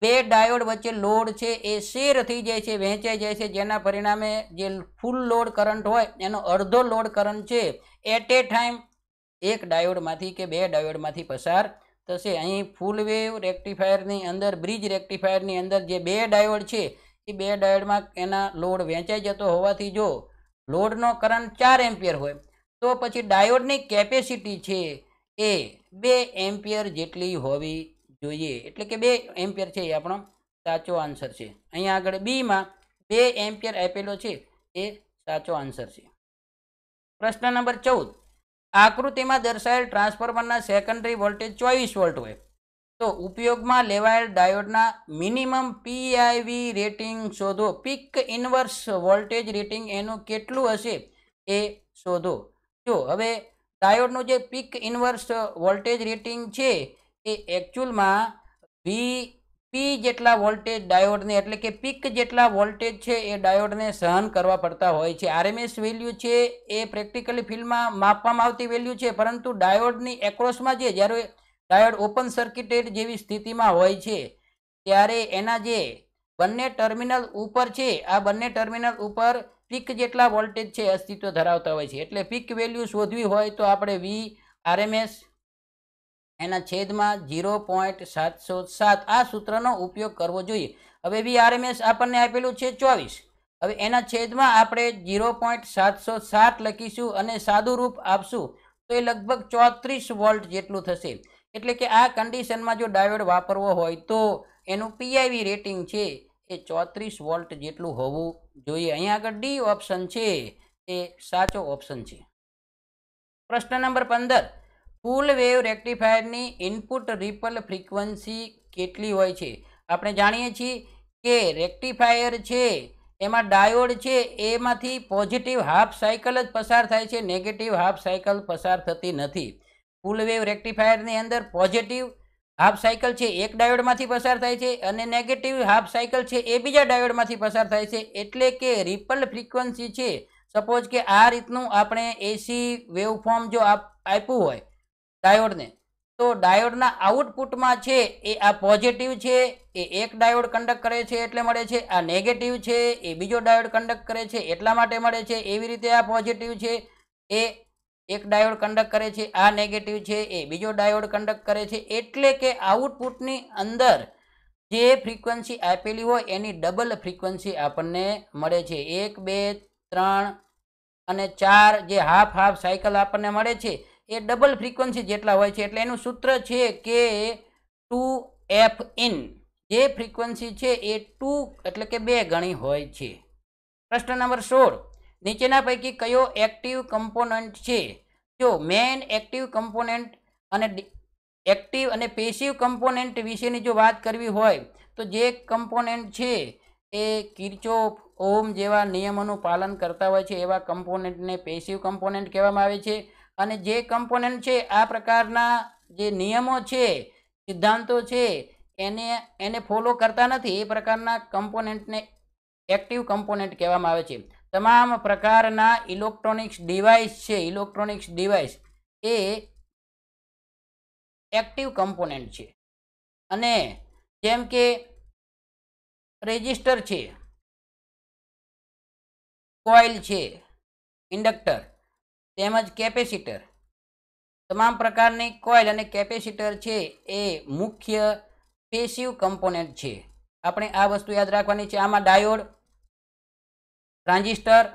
બે ડાયોડ વચ્ચે લોડ છે એ શેર થઈ જાય છે વહેંચાઈ જાય છે જેના પરિણામે જે ફૂલ લોડ કરંટ હોય એનો અડધો લોડ કરંટ છે એટ એ ટાઈમ એક ડાયોડમાંથી કે બે ડાયોડમાંથી પસાર થશે અહીં ફૂલ વેવ રેક્ટિફાયરની અંદર બ્રિજ રેક્ટિફાયરની અંદર જે બે ડાયોડ છે બે ડાયોડમાં એના લોડ વહેંચાઈ જતો હોવાથી જો લોડનો કરંટ ચાર એમ્પિયર હોય તો પછી ડાયોડની કેપેસિટી છે એ બે એમ્પિયર જેટલી હોવી જોઈએ એટલે કે બે એમ્પિયર છે એ આપણો સાચો આન્સર છે અહીંયા આગળ બીમાં બે એમ્પિયર આપેલો છે એ સાચો આન્સર છે પ્રશ્ન નંબર ચૌદ આકૃતિમાં દર્શાયેલ ટ્રાન્સફોર્મરના સેકન્ડરી વોલ્ટેજ ચોવીસ વોલ્ટ હોય તો ઉપયોગમાં લેવાયેલ ડાયોડના મિનિમમ પીઆઈવી રેટિંગ શોધો પીક ઇન્વર્સ વોલ્ટેજ રેટિંગ એનું કેટલું હશે એ શોધો જો હવે ડાયોડનું જે પીક ઇન્વર્સ વોલ્ટેજ રેટિંગ છે એ એકચ્યુઅલમાં વી પી જેટલા વોલ્ટેજ ડાયોડને એટલે કે પીક જેટલા વોલ્ટેજ છે એ ડાયોડને સહન કરવા પડતા હોય છે આરએમએસ વેલ્યુ છે એ પ્રેક્ટિકલી ફિલ્ડમાં માપવામાં આવતી વેલ્યુ છે પરંતુ ડાયોડની એક્રોસમાં જે જ્યારે ડાયોડ ઓપન સર્કિટેડ જેવી સ્થિતિમાં હોય છે ત્યારે એના જે બંને ટર્મિનલ ઉપર છે આ બંને ટર્મિનલ ઉપર પીક જેટલા વોલ્ટેજ છે અસ્તિત્વ ધરાવતા હોય છે એટલે પીક વેલ્યુ શોધવી હોય તો આપણે વી આરએમએસ એના છેદમાં ઝીરો પોઈન્ટ સાતસો સાત આ સૂત્રનો ઉપયોગ કરવો જોઈએ હવે વી આરએમએસ આપણને આપેલું છે ચોવીસ હવે એના છેદમાં આપણે ઝીરો પોઈન્ટ સાતસો સાત લખીશું અને સાદું રૂપ આપશું તો એ લગભગ ચોત્રીસ વોલ્ટ જેટલું થશે એટલે કે આ કન્ડિશનમાં જો ડાયોડ વાપરવો હોય તો એનું પીઆઈવી રેટિંગ છે એ ચોત્રીસ વોલ્ટ જેટલું હોવું જોઈએ અહીં આગળ ડી ઓપ્શન છે એ સાચો ઓપ્શન છે પ્રશ્ન નંબર પંદર ફૂલ વેવ રેક્ટિફાયરની ઇનપુટ રિપલ ફ્રીક્વન્સી કેટલી હોય છે આપણે જાણીએ છીએ કે રેક્ટિફાયર છે એમાં ડાયોડ છે એમાંથી પોઝિટિવ હાફ સાયકલ જ પસાર થાય છે નેગેટિવ હાફ સાયકલ પસાર થતી નથી ફૂલ વેવ રેક્ટિફાયરની અંદર પોઝિટિવ હાફ સાયકલ છે એક ડાયોડમાંથી પસાર થાય છે અને નેગેટિવ હાફ સાયકલ છે એ બીજા ડાયોડમાંથી પસાર થાય છે એટલે કે રિપલ ફ્રીક્વન્સી છે સપોઝ કે આ રીતનું આપણે એસી વેવફોર્મ જો આપ્યું હોય ડાયોડને તો ડાયોડના આઉટપુટમાં છે એ આ પોઝિટિવ છે એ એક ડાયોડ કંડક્ટ કરે છે એટલે મળે છે આ નેગેટિવ છે એ બીજો ડાયોડ કંડક્ટ કરે છે એટલા માટે મળે છે એવી રીતે આ પોઝિટિવ છે એ એક ડાયોડ કંડક્ટ કરે છે આ નેગેટિવ છે એ બીજો ડાયોડ કંડક્ટ કરે છે એટલે કે આઉટપુટની અંદર જે ફ્રીક્વન્સી આપેલી હોય એની ડબલ ફ્રીક્વન્સી આપણને મળે છે એક બે ત્રણ અને ચાર જે હાફ હાફ સાયકલ આપણને મળે છે એ ડબલ ફ્રીક્વન્સી જેટલા હોય છે એટલે એનું સૂત્ર છે કે ટુ એફ ઇન જે ફ્રીક્વન્સી છે એ ટુ એટલે કે બે ગણી હોય છે પ્રશ્ન નંબર સોળ નીચેના પૈકી કયો એક્ટિવ કમ્પોનન્ટ છે જો મેન એક્ટિવ કમ્પોનન્ટ અને એક્ટિવ અને પેસિવ કમ્પોનન્ટ વિશેની જો વાત કરવી હોય તો જે કમ્પોનન્ટ છે એ કિરચોફ ઓમ જેવા નિયમોનું પાલન કરતા હોય છે એવા કમ્પોનન્ટને પેસિવ કમ્પોનન્ટ કહેવામાં આવે છે અને જે કમ્પોનન્ટ છે આ પ્રકારના જે નિયમો છે સિદ્ધાંતો છે એને એને ફોલો કરતા નથી એ પ્રકારના કમ્પોનન્ટને એક્ટિવ કમ્પોનન્ટ કહેવામાં આવે છે તમામ પ્રકારના ઇલેક્ટ્રોનિક્સ ડિવાઇસ છે ઇલેક્ટ્રોનિક્સ ડિવાઇસ એ એક્ટિવ કમ્પોનન્ટ છે અને જેમ કે રેજિસ્ટર છે કોઇલ છે ઇન્ડક્ટર તેમજ કેપેસિટર તમામ પ્રકારની કોઇલ અને કેપેસિટર છે એ મુખ્ય પેસિવ કમ્પોનન્ટ છે આપણે આ વસ્તુ યાદ રાખવાની છે આમાં ડાયોડ ટ્રાન્ઝિસ્ટર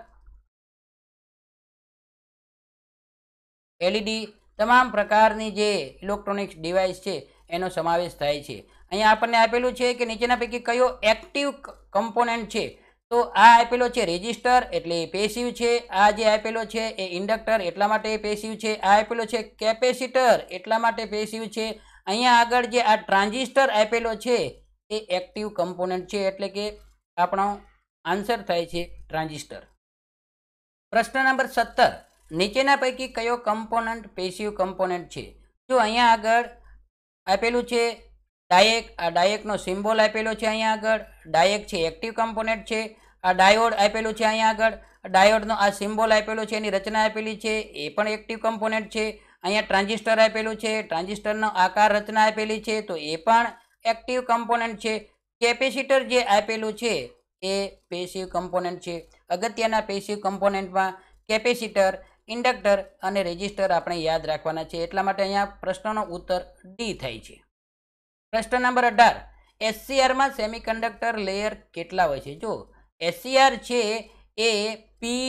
એલઈડી તમામ પ્રકારની જે ઇલેક્ટ્રોનિક્સ ડિવાઇસ છે એનો સમાવેશ થાય છે અહીંયા આપણને આપેલું છે કે નીચેના પૈકી કયો એક્ટિવ કમ્પોનન્ટ છે તો આ આપેલો છે રેજિસ્ટર એટલે પેસિવ છે આ જે આપેલો છે એ ઇન્ડક્ટર એટલા માટે પેસિવ છે આ આપેલો છે કેપેસિટર એટલા માટે પેસિવ છે અહીંયા આગળ જે આ ટ્રાન્ઝિસ્ટર આપેલો છે એ એક્ટિવ કમ્પોનન્ટ છે એટલે કે આપણો આન્સર થાય છે ટ્રાન્ઝિસ્ટર પ્રશ્ન નંબર સત્તર નીચેના પૈકી કયો કમ્પોનન્ટ પેસિવ કમ્પોનન્ટ છે જો અહીંયા આગળ આપેલું છે ડાયક આ ડાયકનો સિમ્બોલ આપેલો છે અહીંયા આગળ ડાયક છે એક્ટિવ કમ્પોનન્ટ છે આ ડાયોડ આપેલું છે અહીંયા આગળ ડાયોડનો આ સિમ્બોલ આપેલો છે એની રચના આપેલી છે એ પણ એક્ટિવ કમ્પોનન્ટ છે અહીંયા ટ્રાન્ઝિસ્ટર આપેલું છે ટ્રાન્ઝિસ્ટરનો આકાર રચના આપેલી છે તો એ પણ એક્ટિવ કમ્પોનન્ટ છે કેપેસિટર જે આપેલું છે એ પેસિવ કમ્પોનન્ટ છે અગત્યના પેસિવ કમ્પોનન્ટમાં કેપેસિટર ઇન્ડક્ટર અને રેજિસ્ટર આપણે યાદ રાખવાના છે એટલા માટે અહીંયા પ્રશ્નનો ઉત્તર ડી થાય છે પ્રશ્ન નંબર અઢાર એસસીઆરમાં સેમી સેમિકન્ડક્ટર લેયર કેટલા હોય છે જો એસસીઆર છે એ પી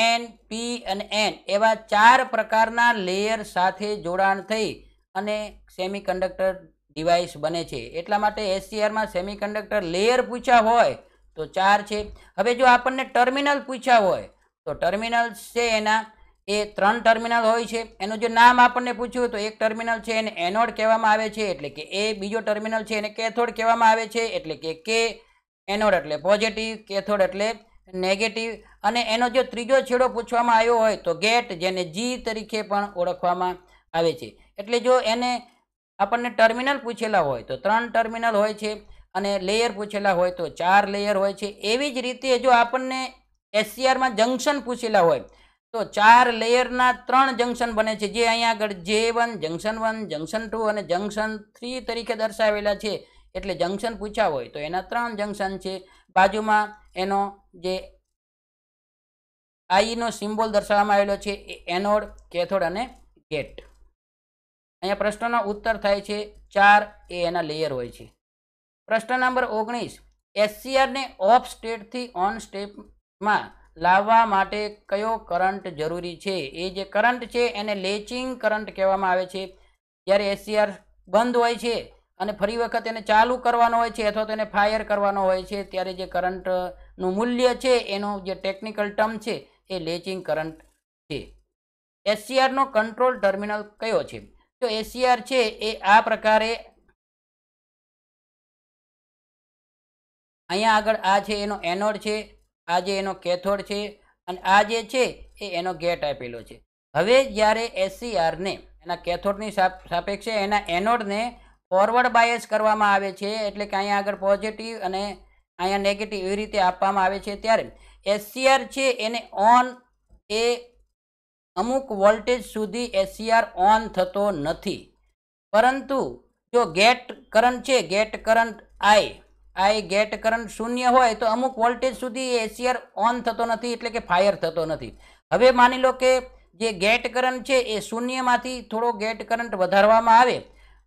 એન પી અને એન એવા ચાર પ્રકારના લેયર સાથે જોડાણ થઈ અને સેમી સેમિકન્ડક્ટર ડિવાઇસ બને છે એટલા માટે એસસીઆરમાં સેમિકન્ડક્ટર લેયર પૂછ્યા હોય તો ચાર છે હવે જો આપણને ટર્મિનલ પૂછ્યા હોય તો ટર્મિનલ છે એના એ ત્રણ ટર્મિનલ હોય છે એનું જે નામ આપણને પૂછ્યું તો એક ટર્મિનલ છે એને એનોડ કહેવામાં આવે છે એટલે કે એ બીજો ટર્મિનલ છે એને કેથોડ કહેવામાં આવે છે એટલે કે કે એનોડ એટલે પોઝિટિવ કેથોડ એટલે નેગેટિવ અને એનો જો ત્રીજો છેડો પૂછવામાં આવ્યો હોય તો ગેટ જેને જી તરીકે પણ ઓળખવામાં આવે છે એટલે જો એને આપણને ટર્મિનલ પૂછેલા હોય તો ત્રણ ટર્મિનલ હોય છે અને લેયર પૂછેલા હોય તો ચાર લેયર હોય છે એવી જ રીતે જો આપણને એસસીઆરમાં જંક્શન પૂછેલા હોય તો ચાર લેયરના ત્રણ જંક્શન બને છે જે અહીંયા આગળ જે one junction one junction two અને જંક્શન થ્રી તરીકે દર્શાવેલા છે એટલે જંક્શન પૂછ્યા હોય તો એના ત્રણ જંકશન છે બાજુમાં એનો જે આઈનો સિમ્બોલ દર્શાવવામાં આવેલો છે એનોડ કેથોડ અને ગેટ અહીંયા પ્રશ્નનો ઉત્તર થાય છે ચાર એ એના લેયર હોય છે પ્રશ્ન નંબર ઓગણીસ એસસીઆરને ઓફ સ્ટેટથી ઓન સ્ટેટમાં લાવવા માટે કયો કરંટ જરૂરી છે એ જે કરંટ છે એને લેચિંગ કરંટ કહેવામાં આવે છે જ્યારે એસસીઆર બંધ હોય છે અને ફરી વખત એને ચાલુ કરવાનો હોય છે અથવા તો એને ફાયર કરવાનો હોય છે ત્યારે જે કરંટનું મૂલ્ય છે એનું જે ટેકનિકલ ટર્મ છે એ લેચિંગ કરંટ છે એસસીઆરનો કંટ્રોલ ટર્મિનલ કયો છે તો એસસીઆર છે એ આ પ્રકારે અહીંયા આગળ આ છે એનો એનોડ છે આ જે એનો કેથોડ છે અને આ જે છે એ એનો ગેટ આપેલો છે હવે જ્યારે એસસીઆરને એના કેથોડની સાપેક્ષે એના એનોડને ફોરવર્ડ બાયસ કરવામાં આવે છે એટલે કે અહીંયા આગળ પોઝિટિવ અને અહીંયા નેગેટિવ એવી રીતે આપવામાં આવે છે ત્યારે એસસીઆર છે એને ઓન એ અમુક વોલ્ટેજ સુધી એસસીઆર ઓન થતો નથી પરંતુ જો ગેટ કરંટ છે gate current I I gate current શૂન્ય હોય તો અમુક વોલ્ટેજ સુધી એસીઆર ઓન થતો નથી એટલે કે ફાયર થતો નથી હવે માની લો કે જે ગેટ કરંટ છે એ શૂન્યમાંથી થોડો ગેટ કરંટ વધારવામાં આવે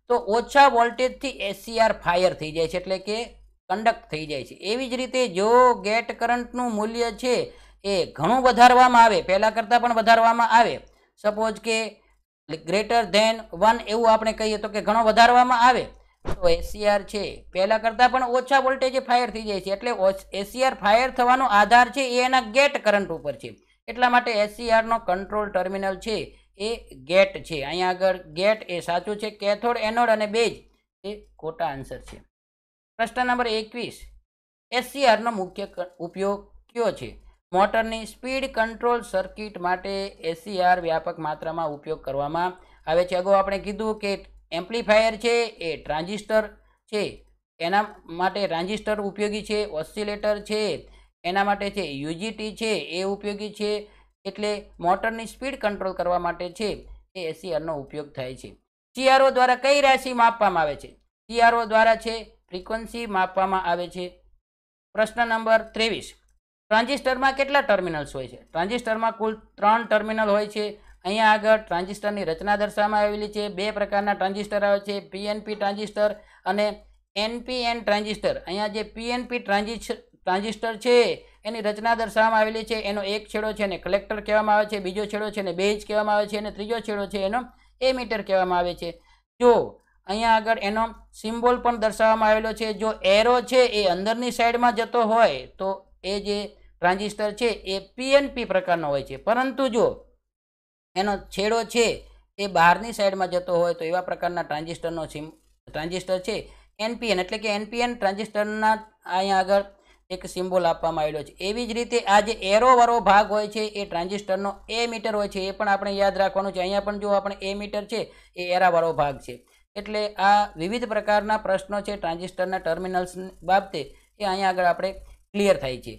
તો ઓછા વોલ્ટેજથી એસીઆર ફાયર થઈ જાય છે એટલે કે કંડક્ટ થઈ જાય છે એવી જ રીતે જો ગેટ કરંટનું મૂલ્ય છે એ ઘણું વધારવામાં આવે પહેલાં કરતાં પણ વધારવામાં આવે સપોઝ કે ગ્રેટર ધેન વન એવું આપણે કહીએ તો કે ઘણો વધારવામાં આવે તો એસીઆર છે પહેલાં કરતાં પણ ઓછા વોલ્ટેજે ફાયર થઈ જાય છે એટલે એસીઆર ફાયર થવાનો આધાર છે એ એના ગેટ કરંટ ઉપર છે એટલા માટે એસીઆરનો કંટ્રોલ ટર્મિનલ છે એ ગેટ છે અહીંયા આગળ ગેટ એ સાચું છે કેથોડ એનોડ અને બેજ એ ખોટા આન્સર છે પ્રશ્ન નંબર એકવીસ એસીઆરનો મુખ્ય ઉપયોગ કયો છે મોટરની સ્પીડ કંટ્રોલ સર્કિટ માટે એસીઆર વ્યાપક માત્રામાં ઉપયોગ કરવામાં આવે છે અગાઉ આપણે કીધું કે એમ્પ્લીફાયર છે એ ટ્રાન્ઝિસ્ટર છે એના માટે ટ્રાન્ઝિસ્ટર ઉપયોગી છે ઓસિલેટર છે એના માટે છે યુજીટી છે એ ઉપયોગી છે એટલે મોટરની સ્પીડ કંટ્રોલ કરવા માટે છે એ એસીઆરનો ઉપયોગ થાય છે સીઆરઓ દ્વારા કઈ રાશિ માપવામાં આવે છે સીઆરઓ દ્વારા છે ફ્રીક્વન્સી માપવામાં આવે છે પ્રશ્ન નંબર ત્રેવીસ ટ્રાન્ઝિસ્ટરમાં કેટલા ટર્મિનલ્સ હોય છે ટ્રાન્ઝિસ્ટરમાં કુલ ત્રણ ટર્મિનલ હોય છે અહીંયા આગળ ટ્રાન્ઝિસ્ટરની રચના દર્શાવવામાં આવેલી છે બે પ્રકારના ટ્રાન્ઝિસ્ટર આવે છે પીએનપી ટ્રાન્ઝિસ્ટર અને એનપીએન ટ્રાન્ઝિસ્ટર અહીંયા જે પીએનપી ટ્રાન્ઝિસ્ટર છે એની રચના દર્શાવવામાં આવેલી છે એનો એક છેડો છે ને કલેક્ટર કહેવામાં આવે છે બીજો છેડો છે ને બેઝ કહેવામાં આવે છે અને ત્રીજો છેડો છે એનો એ મીટર કહેવામાં આવે છે જો અહીંયા આગળ એનો સિમ્બોલ પણ દર્શાવવામાં આવેલો છે જો એરો છે એ અંદરની સાઈડમાં જતો હોય તો એ જે ટ્રાન્ઝિસ્ટર છે એ પીએનપી પ્રકારનો હોય છે પરંતુ જો એનો છેડો છે એ બહારની સાઈડમાં જતો હોય તો એવા પ્રકારના ટ્રાન્ઝિસ્ટરનો સિમ ટ્રાન્ઝિસ્ટર છે એનપીએન એટલે કે એનપીએન ટ્રાન્ઝિસ્ટરના અહીંયા આગળ એક સિમ્બોલ આપવામાં આવેલો છે એવી જ રીતે આ જે એરોવાળો ભાગ હોય છે એ ટ્રાન્ઝિસ્ટરનો એ મીટર હોય છે એ પણ આપણે યાદ રાખવાનું છે અહીંયા પણ જો આપણે એ મીટર છે એ એરાવાળો ભાગ છે એટલે આ વિવિધ પ્રકારના પ્રશ્નો છે ટ્રાન્ઝિસ્ટરના ટર્મિનલ્સ બાબતે એ અહીંયા આગળ આપણે ક્લિયર થાય છે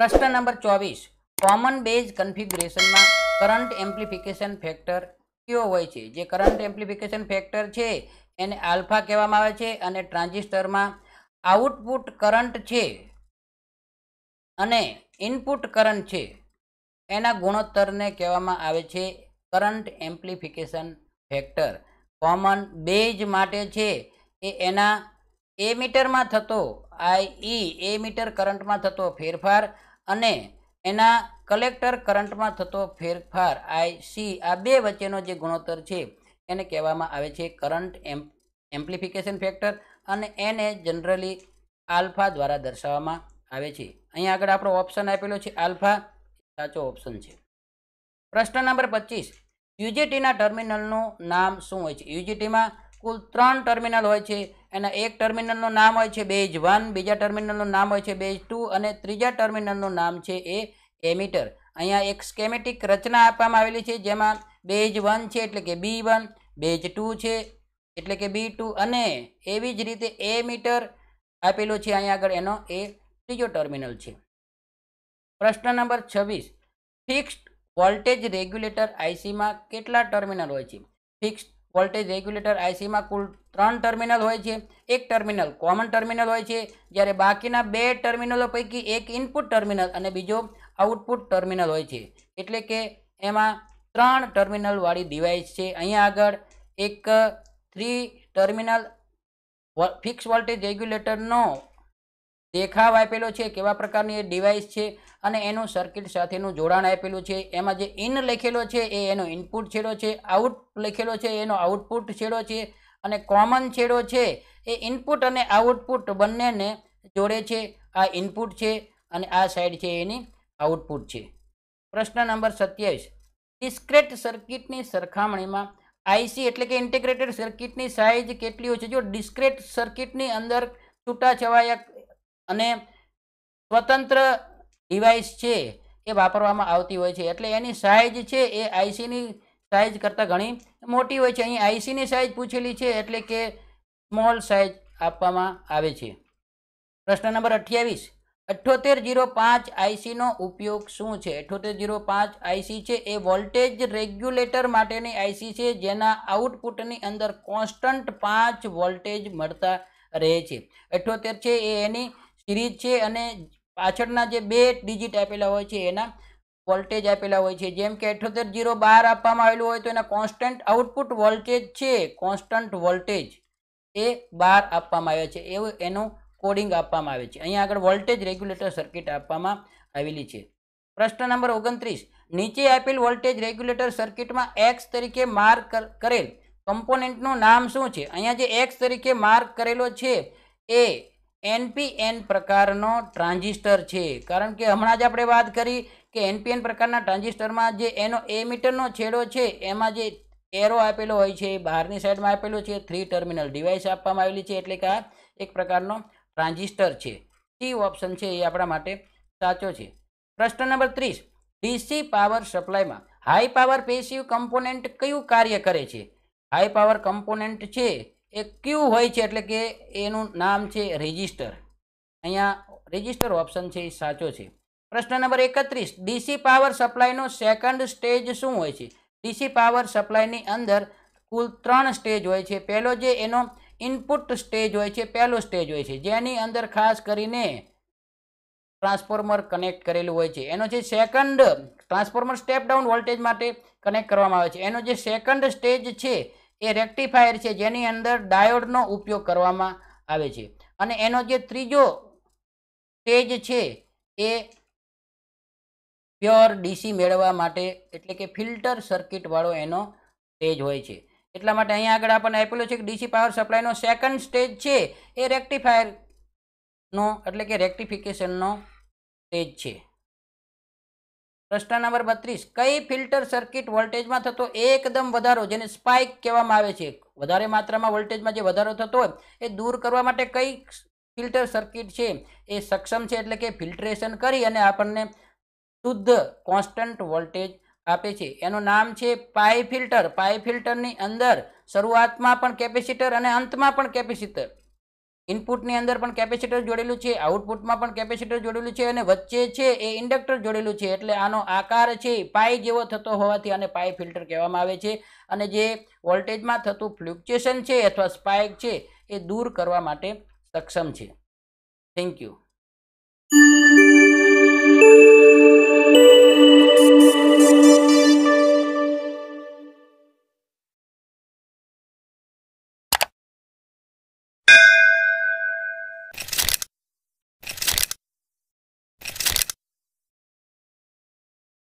પ્રશ્ન નંબર ચોવીસ કોમન બેઝ કન્ફિગ્યુરેશનમાં કરંટ એમ્પ્લિફિકેશન ફેક્ટર કયો હોય છે જે કરંટ એમ્પ્લિફિકેશન ફેક્ટર છે એને આલ્ફા કહેવામાં આવે છે અને ટ્રાન્ઝિસ્ટરમાં આઉટપુટ કરંટ છે અને ઇનપુટ કરંટ છે એના ગુણોત્તરને કહેવામાં આવે છે કરંટ એમ્પ્લિફિકેશન ફેક્ટર કોમન બેજ માટે છે એ એના એ મીટરમાં થતો આઈ ઈ એ મીટર કરંટમાં થતો ફેરફાર અને એના કલેક્ટર કરંટમાં થતો ફેરફાર આઈ સી આ બે વચ્ચેનો જે ગુણોત્તર છે એને કહેવામાં આવે છે કરંટ એમ એમ્પ્લિફિકેશન ફેક્ટર અને એને જનરલી આલ્ફા દ્વારા દર્શાવવામાં આવે છે અહીં આગળ આપણો ઓપ્શન આપેલો છે આલ્ફા સાચો ઓપ્શન છે પ્રશ્ન નંબર પચીસ યુજીટીના ટર્મિનલનું નામ શું હોય છે યુજીટીમાં કુલ ત્રણ ટર્મિનલ હોય છે એના એક ટર્મિનલનું નામ હોય છે બેઝ વન બીજા ટર્મિનલનું નામ હોય છે બેઝ ટુ અને ત્રીજા ટર્મિનલનું નામ છે એ એમીટર અહીંયા એક સ્કેમેટિક રચના આપવામાં આવેલી છે જેમાં બેજ વન છે એટલે કે બી વન બેજ ટુ છે એટલે કે બી ટુ અને એવી જ રીતે એ મીટર આપેલો છે અહીંયા આગળ એનો એ ત્રીજો ટર્મિનલ છે પ્રશ્ન નંબર છવ્વીસ ફિક્સ્ડ વોલ્ટેજ રેગ્યુલેટર આઈસીમાં કેટલા ટર્મિનલ હોય છે ફિક્સ્ડ વોલ્ટેજ રેગ્યુલેટર આઈસીમાં કુલ ત્રણ ટર્મિનલ હોય છે એક ટર્મિનલ કોમન ટર્મિનલ હોય છે જ્યારે બાકીના બે ટર્મિનલો પૈકી એક ઇનપુટ ટર્મિનલ અને બીજો આઉટપુટ ટર્મિનલ હોય છે એટલે કે એમાં ત્રણ ટર્મિનલવાળી ડિવાઇસ છે અહીંયા આગળ એક થ્રી ટર્મિનલ ફિક્સ વોલ્ટેજ રેગ્યુલેટરનો દેખાવ આપેલો છે કેવા પ્રકારની એ ડિવાઇસ છે અને એનું સર્કિટ સાથેનું જોડાણ આપેલું છે એમાં જે ઇન લખેલો છે એ એનો ઇનપુટ છેડો છે આઉટ લખેલો છે એનો આઉટપુટ છેડો છે અને કોમન છેડો છે એ ઇનપુટ અને આઉટપુટ બંનેને જોડે છે આ ઇનપુટ છે અને આ સાઈડ છે એની આઉટપુટ છે પ્રશ્ન નંબર સત્યાવીસ ડિસ્ક્રેટ સર્કિટની સરખામણીમાં આઈસી એટલે કે ઇન્ટિગ્રેટેડ સર્કિટની સાઇઝ કેટલી હોય છે જો ડિસ્ક્રેટ સર્કિટની અંદર છૂટાછવાયા અને સ્વતંત્ર ડિવાઇસ છે એ વાપરવામાં આવતી હોય છે એટલે એની સાઇઝ છે એ આઈસીની સાઇઝ કરતાં ઘણી મોટી હોય છે અહીં આઈસીની સાઇઝ પૂછેલી છે એટલે કે સ્મોલ સાઇઝ આપવામાં આવે છે પ્રશ્ન નંબર અઠ્યાવીસ અઠ્યોતેર જીરો પાંચ આઈસીનો ઉપયોગ શું છે અઠ્યોતેર જીરો પાંચ આઈસી છે એ વોલ્ટેજ રેગ્યુલેટર માટેની આઈસી છે જેના આઉટપુટની અંદર કોન્સ્ટન્ટ પાંચ વોલ્ટેજ મળતા રહે છે અઠ્યોતેર છે એ એની સિરીઝ છે અને પાછળના જે બે ડિજિટ આપેલા હોય છે એના વોલ્ટેજ આપેલા હોય છે જેમ કે અઠ્યોતેર જીરો બાર આપવામાં આવેલું હોય તો એના કોન્સ્ટન્ટ આઉટપુટ વોલ્ટેજ છે કોન્સ્ટન્ટ વોલ્ટેજ એ બાર આપવામાં આવ્યો છે એવું એનું કોડિંગ આપવામાં આવે છે અહીંયા આગળ વોલ્ટેજ રેગ્યુલેટર સર્કિટ આપવામાં આવેલી છે પ્રશ્ન નંબર ઓગણત્રીસ નીચે આપેલ વોલ્ટેજ રેગ્યુલેટર સર્કિટમાં એક્સ તરીકે માર્ક કરેલ કમ્પોનેન્ટનું નામ શું છે અહીંયા જે એક્સ તરીકે માર્ક કરેલો છે એ એનપીએન પ્રકારનો ટ્રાન્ઝિસ્ટર છે કારણ કે હમણાં જ આપણે વાત કરી કે એનપીએન પ્રકારના ટ્રાન્ઝિસ્ટરમાં જે એનો એ મીટરનો છેડો છે એમાં જે એરો આપેલો હોય છે એ બહારની સાઈડમાં આપેલો છે થ્રી ટર્મિનલ ડિવાઇસ આપવામાં આવેલી છે એટલે કે આ એક પ્રકારનો ટ્રાન્ઝિસ્ટર છે સી ઓપ્શન છે એ આપણા માટે સાચો છે પ્રશ્ન નંબર ત્રીસ ડીસી પાવર સપ્લાયમાં હાઈ પાવર પેસિવ કમ્પોનન્ટ કયું કાર્ય કરે છે હાઈ પાવર કમ્પોનન્ટ છે એ ક્યુ હોય છે એટલે કે એનું નામ છે રેજિસ્ટર અહીંયા રેજિસ્ટર ઓપ્શન છે એ સાચો છે પ્રશ્ન નંબર એકત્રીસ ડીસી પાવર સપ્લાયનો સેકન્ડ સ્ટેજ શું હોય છે ડીસી પાવર સપ્લાયની અંદર કુલ ત્રણ સ્ટેજ હોય છે પહેલો જે એનો ઇનપુટ સ્ટેજ હોય છે પહેલો સ્ટેજ હોય છે જેની અંદર ખાસ કરીને ટ્રાન્સફોર્મર કનેક્ટ કરેલું હોય છે એનો જે second transformer step down voltage માટે કનેક્ટ કરવામાં આવે છે એનો જે સેકન્ડ સ્ટેજ છે એ રેક્ટિફાયર છે જેની અંદર ડાયોડનો ઉપયોગ કરવામાં આવે છે અને એનો જે ત્રીજો સ્ટેજ છે એ પ્યોર ડીસી મેળવવા માટે એટલે કે ફિલ્ટર સર્કિટવાળો એનો સ્ટેજ હોય છે એટલા માટે અહીંયા આગળ આપણને આપેલું છે કે ડીસી પાવર સપ્લાયનો સેકન્ડ સ્ટેજ છે એ રેક્ટિફાયરનો એટલે કે રેક્ટિફિકેશનનો સ્ટેજ છે પ્રશ્ન નંબર બત્રીસ કઈ ફિલ્ટર સર્કિટ વોલ્ટેજમાં થતો એકદમ વધારો જેને સ્પાઇક કહેવામાં આવે છે વધારે માત્રામાં વોલ્ટેજમાં જે વધારો થતો હોય એ દૂર કરવા માટે કઈ ફિલ્ટર સર્કિટ છે એ સક્ષમ છે એટલે કે ફિલ્ટરેશન કરી અને આપણને શુદ્ધ કોન્સ્ટન્ટ વોલ્ટેજ આપે છે એનું નામ છે પાઈ ફિલ્ટર પાઈ ફિલ્ટરની અંદર શરૂઆતમાં પણ કેપેસિટર અને અંતમાં પણ કેપેસિટર ઇનપુટની અંદર પણ કેપેસિટર જોડેલું છે આઉટપુટમાં પણ કેપેસિટર જોડેલું છે અને વચ્ચે છે એ ઇન્ડક્ટર જોડેલું છે એટલે આનો આકાર છે પાઈ જેવો થતો હોવાથી આને પાઈ ફિલ્ટર કહેવામાં આવે છે અને જે વોલ્ટેજમાં થતું ફ્લુક્ચ્યુએશન છે અથવા સ્પાઇક છે એ દૂર કરવા માટે સક્ષમ છે થેન્ક યુ